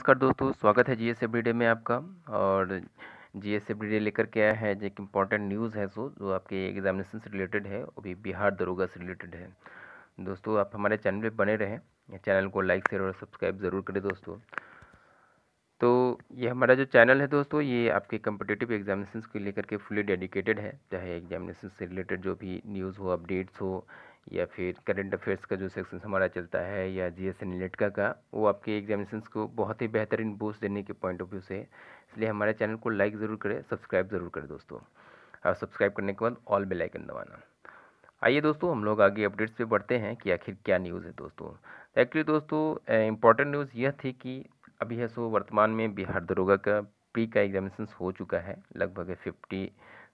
नमस्कार दोस्तों स्वागत है जी एस एवरीडे में आपका और जी एस एवरीडे लेकर के आया है जो एक इम्पॉर्टेंट न्यूज़ है सो जो आपके एग्जामिनेशन से रिलेटेड है वो भी बिहार दरोगा से रिलेटेड है दोस्तों आप हमारे चैनल पे बने रहें चैनल को लाइक शेयर और सब्सक्राइब ज़रूर करें दोस्तों तो ये हमारा जो चैनल है दोस्तों ये आपके कम्पिटेटिव एग्जामिनेशन को लेकर के फुली डेडिकेटेड है चाहे एग्जामिनेशन से रिलेटेड जो भी न्यूज़ हो अपडेट्स हो या फिर करंट अफेयर्स का जो सेक्शन हमारा चलता है या जी एस एन नेटका का वो आपके एग्जामिनेशन को बहुत ही बेहतरीन बूस्ट देने के पॉइंट ऑफ व्यू से इसलिए हमारे चैनल को लाइक ज़रूर करें सब्सक्राइब ज़रूर करें दोस्तों और सब्सक्राइब करने के बाद ऑल बेल आइकन दबाना आइए दोस्तों हम लोग आगे अपडेट्स पे बढ़ते हैं कि आखिर क्या न्यूज़ है दोस्तों एक्चुअली दोस्तों इम्पॉर्टेंट न्यूज़ यह थी कि अभी है सो वर्तमान में बिहार दरोगा का प्री का एग्जामिनेशन हो चुका है लगभग फिफ्टी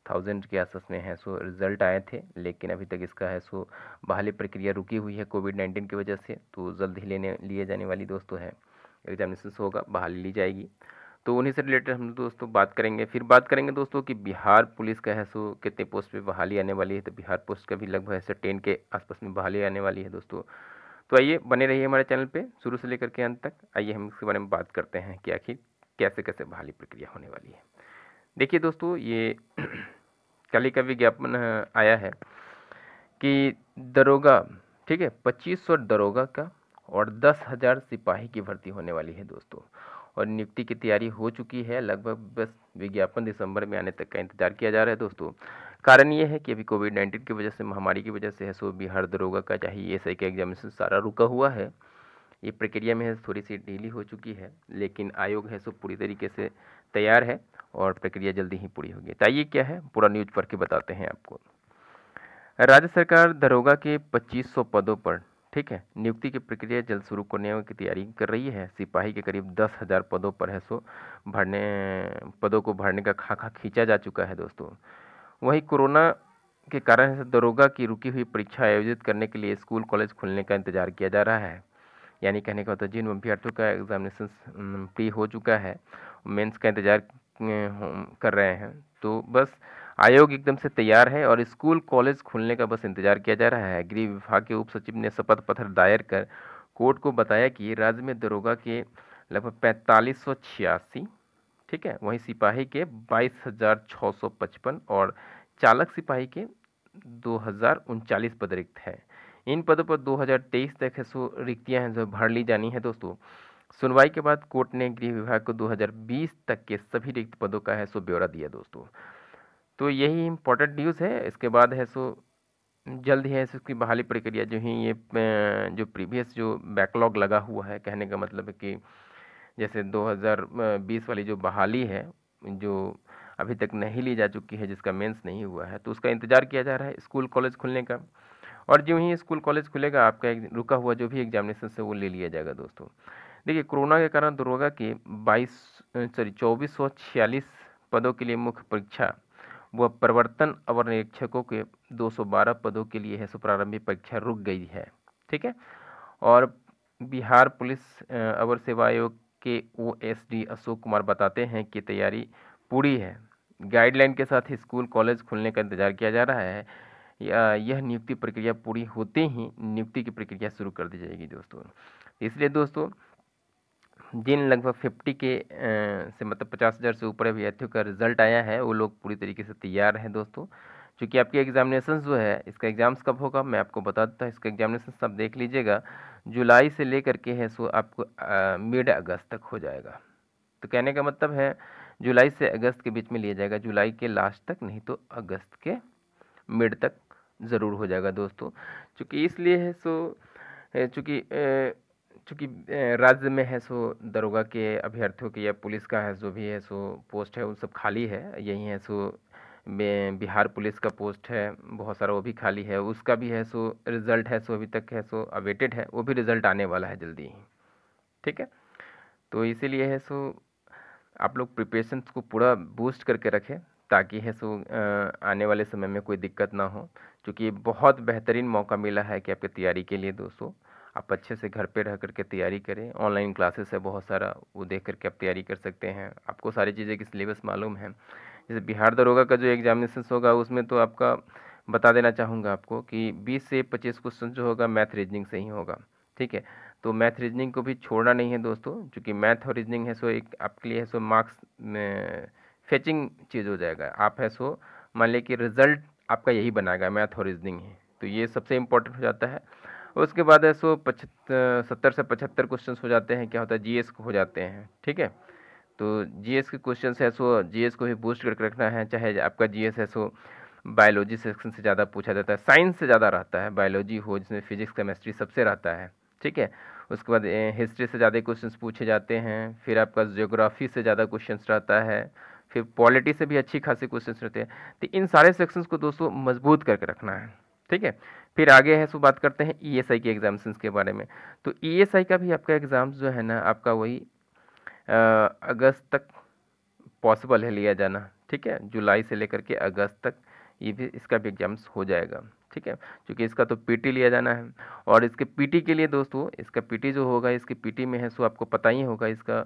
थाउजेंड के आसपास में है सो रिज़ल्ट आए थे लेकिन अभी तक इसका है सो बहाली प्रक्रिया रुकी हुई है कोविड नाइन्टीन की वजह से तो जल्द ही लेने लिए जाने वाली दोस्तों है एग्जामिनेशन होगा बहाली ली जाएगी तो उन्हीं से रिलेटेड हम दोस्तों बात करेंगे फिर बात करेंगे दोस्तों कि बिहार पुलिस का है सो कितने पोस्ट पर बहाली आने वाली है तो बिहार पोस्ट का भी लगभग ऐसे टेन के आसपास में बहाली आने वाली है दोस्तों तो आइए बने रहिए हमारे चैनल पे शुरू से लेकर के अंत तक आइए हम इसके बारे में बात करते हैं कि आखिर कैसे कैसे बहाली प्रक्रिया होने वाली है देखिए दोस्तों ये काली का विज्ञापन आया है कि दरोगा ठीक है पच्चीस सौ दरोगा का और दस हज़ार सिपाही की भर्ती होने वाली है दोस्तों और नियुक्ति की तैयारी हो चुकी है लगभग बस विज्ञापन दिसंबर में आने तक का इंतजार किया जा रहा है दोस्तों कारण ये है कि अभी कोविड नाइन्टीन की वजह से महामारी की वजह से है सो बिहार दरोगा का चाहे एस आई का एग्जामिनेशन सारा रुका हुआ है ये प्रक्रिया में है थोड़ी सी ढीली हो चुकी है लेकिन आयोग है सो पूरी तरीके से तैयार है और प्रक्रिया जल्दी ही पूरी होगी आइए क्या है पूरा न्यूज पढ़ के बताते हैं आपको राज्य सरकार दरोगा के 2500 पदों पर ठीक है नियुक्ति की प्रक्रिया जल्द शुरू करने की तैयारी कर रही है सिपाही के करीब दस हज़ार पदों पर है सो भरने पदों को भरने का खाका खींचा जा चुका है दोस्तों वहीं कोरोना के कारण दरोगा की रुकी हुई परीक्षा आयोजित करने के लिए स्कूल कॉलेज खुलने का इंतजार किया जा रहा है यानी कहने का होता मतलब, है जिन अभ्यर्थियों का एग्जामिनेशन प्री हो चुका है मेंस का इंतजार कर रहे हैं तो बस आयोग एकदम से तैयार है और स्कूल कॉलेज खुलने का बस इंतजार किया जा रहा है गृह विभाग के उप सचिव ने शपथ पत्र दायर कर कोर्ट को बताया कि राज्य में दरोगा के लगभग पैंतालीस सौ छियासी ठीक है वहीं सिपाही के बाईस हज़ार छः सौ पचपन और चालक सिपाही के दो हज़ार उनचालीस पद रिक्त है इन पदों पर 2023 तक रिक्तियां हैं जो भर ली जानी है दोस्तों सुनवाई के बाद कोर्ट ने गृह विभाग को 2020 तक के सभी रिक्त पदों का है सो ब्यौरा दिया दोस्तों तो यही इम्पोर्टेंट न्यूज़ है इसके बाद है सो जल्द ही है इसकी बहाली प्रक्रिया जो है ये जो प्रीवियस जो बैकलॉग लगा हुआ है कहने का मतलब है कि जैसे 2020 वाली जो बहाली है जो अभी तक नहीं ली जा चुकी है जिसका मेंस नहीं हुआ है तो उसका इंतज़ार किया जा रहा है स्कूल कॉलेज खुलने का और जो ही स्कूल कॉलेज खुलेगा आपका एक रुका हुआ जो भी एग्जामिनेशन से वो ले लिया जाएगा दोस्तों देखिए कोरोना के कारण दरोगा की 22 सॉरी चौबीस पदों के लिए मुख्य परीक्षा व प्रवर्तन अवर निरीक्षकों के 212 पदों के लिए है सो प्रारंभिक परीक्षा रुक गई है ठीक है और बिहार पुलिस अवर सेवा आयोग के ओ अशोक कुमार बताते हैं कि तैयारी पूरी है गाइडलाइन के साथ स्कूल कॉलेज खुलने का इंतजार किया जा रहा है यह नियुक्ति प्रक्रिया पूरी होते ही नियुक्ति की प्रक्रिया शुरू कर दी जाएगी दोस्तों इसलिए दोस्तों जिन लगभग फिफ्टी के से मतलब पचास हज़ार से ऊपर अभ्यर्थियों का रिजल्ट आया है वो लोग पूरी तरीके से तैयार हैं दोस्तों चूँकि आपके एग्जामिनेशन जो है इसका एग्ज़ाम्स कब होगा मैं आपको बता देता हूँ इसका एग्जामिनेशन सब देख लीजिएगा जुलाई से लेकर के है सो आपको मिड अगस्त तक हो जाएगा तो कहने का मतलब है जुलाई से अगस्त के बीच में लिया जाएगा जुलाई के लास्ट तक नहीं तो अगस्त के मिड तक ज़रूर हो जाएगा दोस्तों चूँकि इसलिए है सो चूँकि चूँकि राज्य में है सो दरोगा के अभ्यर्थियों के या पुलिस का है जो भी है सो पोस्ट है उन सब खाली है यही है सो बिहार पुलिस का पोस्ट है बहुत सारा वो भी खाली है उसका भी है सो रिज़ल्ट है सो अभी तक है सो अवेटेड है वो भी रिज़ल्ट आने वाला है जल्दी ही ठीक है तो इसीलिए है सो आप लोग प्रिपेशन को पूरा बूस्ट करके रखें ताकि है सो आने वाले समय में कोई दिक्कत ना हो क्योंकि बहुत बेहतरीन मौका मिला है कि आपकी तैयारी के लिए दोस्तों आप अच्छे से घर पे रह करके तैयारी करें ऑनलाइन क्लासेस है बहुत सारा वो देख करके आप तैयारी कर सकते हैं आपको सारी चीज़ें की सिलेबस मालूम है जैसे बिहार दरोगा का जो एग्जामिनेशन होगा उसमें तो आपका बता देना चाहूँगा आपको कि बीस से पच्चीस क्वेश्चन जो होगा मैथ रीजनिंग से ही होगा ठीक है तो मैथ रीजनिंग को भी छोड़ना नहीं है दोस्तों क्योंकि मैथ और रीजनिंग है सो एक आपके लिए है सो मार्क्स फेचिंग चीज़ हो जाएगा आप है सो मान लें कि रिजल्ट आपका यही बनाएगा मैथ और रीजनिंग है तो ये सबसे इम्पोर्टेंट हो जाता है उसके बाद है सो पचहत्तर सत्तर से पचहत्तर क्वेश्चन हो जाते हैं क्या होता है जी हो जाते हैं ठीक है तो जी के क्वेश्चन है सो जी को भी बूस्ट करके रखना है चाहे आपका जी है सो बायोलॉजी सेक्शन से ज़्यादा पूछा जाता है साइंस से ज़्यादा रहता है बायोलॉजी हो जिसमें फिजिक्स केमिस्ट्री सबसे रहता है ठीक है उसके बाद हिस्ट्री से ज़्यादा क्वेश्चन पूछे जाते हैं फिर आपका जियोग्राफी से ज़्यादा क्वेश्चन रहता है फिर पॉलिटी से भी अच्छी खासी क्वेश्चन रहते हैं तो इन सारे सेक्शंस को दोस्तों मजबूत करके रखना है ठीक है फिर आगे है सो बात करते हैं ई एस आई के एग्जामेशन के बारे में तो ई एस आई का भी आपका एग्ज़ाम जो है ना आपका वही आ, अगस्त तक पॉसिबल है लिया जाना ठीक है जुलाई से लेकर के अगस्त तक ये भी इसका भी एग्ज़ाम्स हो जाएगा ठीक है क्योंकि इसका तो पीटी लिया जाना है और इसके पीटी के लिए दोस्तों इसका पीटी जो होगा इसके पीटी में है सो आपको पता ही होगा इसका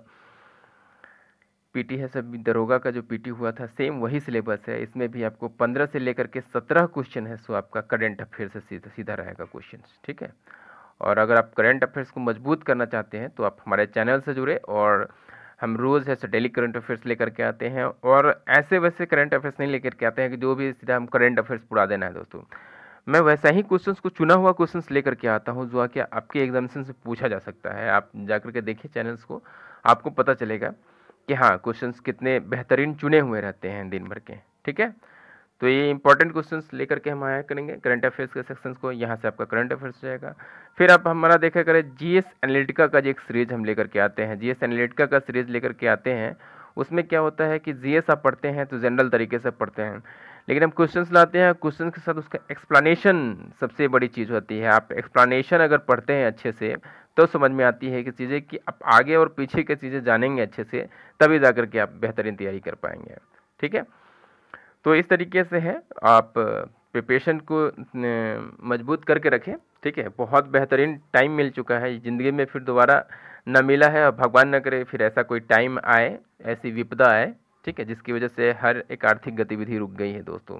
पीटी है सब दरोगा का जो पीटी हुआ था सेम वही सिलेबस है इसमें भी आपको पंद्रह से लेकर के सत्रह क्वेश्चन है सो आपका करंट अफेयर से सीधा सीधा रहेगा क्वेश्चन ठीक है और अगर आप करंट अफेयर्स को मजबूत करना चाहते हैं तो आप हमारे चैनल से जुड़े और हम रोज़ ऐसे डेली करंट अफेयर्स लेकर के आते हैं और ऐसे वैसे करंट अफेयर्स नहीं लेकर के आते हैं कि जो भी सीधा हम करंट अफेयर्स पूरा देना है दोस्तों मैं वैसा ही क्वेश्चंस को चुना हुआ क्वेश्चंस लेकर के आता हूँ जो आके आपके एग्जामिनेशन से पूछा जा सकता है आप जाकर के देखिए चैनल्स को आपको पता चलेगा कि हाँ क्वेश्चंस कितने बेहतरीन चुने हुए रहते हैं दिन भर के ठीक है तो ये इंपॉर्टेंट क्वेश्चंस लेकर के हम आया करेंगे करंट अफेयर्स के सेक्शंस को यहाँ से आपका करंट अफेयर्स जाएगा फिर आप हमारा देखा करें जीएस एनालिटिका का जो एक सीरीज हम लेकर के आते हैं जीएस एनालिटिका का सीरीज लेकर के आते हैं उसमें क्या होता है कि जीएस आप पढ़ते हैं तो जनरल तरीके से पढ़ते हैं लेकिन हम क्वेश्चंस लाते हैं क्वेश्चन के साथ उसका एक्सप्लानेशन सबसे बड़ी चीज़ होती है आप एक्सप्लानेशन अगर पढ़ते हैं अच्छे से तो समझ में आती है कि चीज़ें कि आप आगे और पीछे की चीज़ें जानेंगे अच्छे से तभी जा करके आप बेहतरीन तैयारी कर पाएंगे ठीक है तो इस तरीके से है आप प्रिपेशन को मजबूत करके रखें ठीक है बहुत बेहतरीन टाइम मिल चुका है ज़िंदगी में फिर दोबारा न मिला है और भगवान न करे फिर ऐसा कोई टाइम आए ऐसी विपदा आए ठीक है जिसकी वजह से हर एक आर्थिक गतिविधि रुक गई है दोस्तों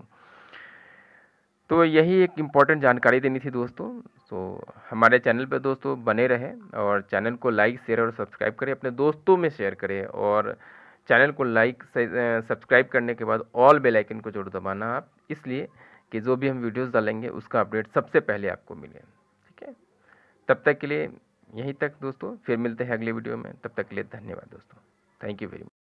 तो यही एक इम्पॉर्टेंट जानकारी देनी थी दोस्तों सो तो हमारे चैनल पे दोस्तों बने रहे और चैनल को लाइक शेयर और सब्सक्राइब करें अपने दोस्तों में शेयर करें और चैनल को लाइक सब्सक्राइब करने के बाद ऑल बेल आइकन को जरूर दबाना आप इसलिए कि जो भी हम वीडियोस डालेंगे उसका अपडेट सबसे पहले आपको मिले ठीक है तब तक के लिए यहीं तक दोस्तों फिर मिलते हैं अगले वीडियो में तब तक के लिए धन्यवाद दोस्तों थैंक यू वेरी मच